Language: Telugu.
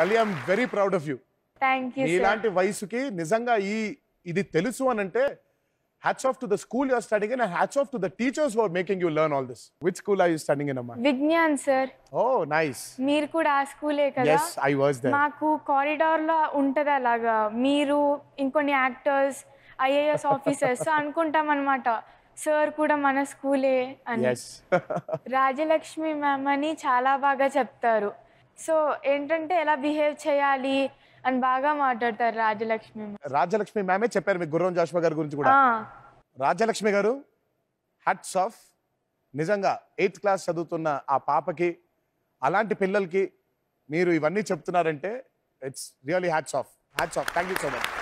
కలి I'm very proud of you thank you ఇలాంటి వయసుకి నిజంగా ఈ ఇది తెలుసు అని అంటే hats off to the school you're studying in hats off to the teachers are making you learn all this which school are you studying in అమ్మా విజ్ఞాన్ సార్ ఓ నైస్ మీరు కూడా ఆ స్కూలే కదా yes i was there మాకు కారిడార్ లో ఉంటది అలాగా మీరు ఇంకొన్ని యాక్టర్స్ ఐఏఎస్ ఆఫీసర్స్ అనుకుంటాం అన్నమాట సార్ కూడా మన స్కూలే అని yes రాజలక్ష్మి మ్యామ్ అని చాలా బాగా చెప్తారు సో ఏంటంటే ఎలా బిహేవ్ చేయాలి అని బాగా మాట్లాడతారు రాజలక్ష్మి రాజలక్ష్మి మ్యామే చెప్పారు మీకు గుర్రం జాషువా గారి గురించి కూడా రాజలక్ష్మి గారు హట్స్ ఆఫ్ నిజంగా ఎయిత్ క్లాస్ చదువుతున్న ఆ పాపకి అలాంటి పిల్లలకి మీరు ఇవన్నీ చెప్తున్నారంటే it's really hats off hats off thank you so much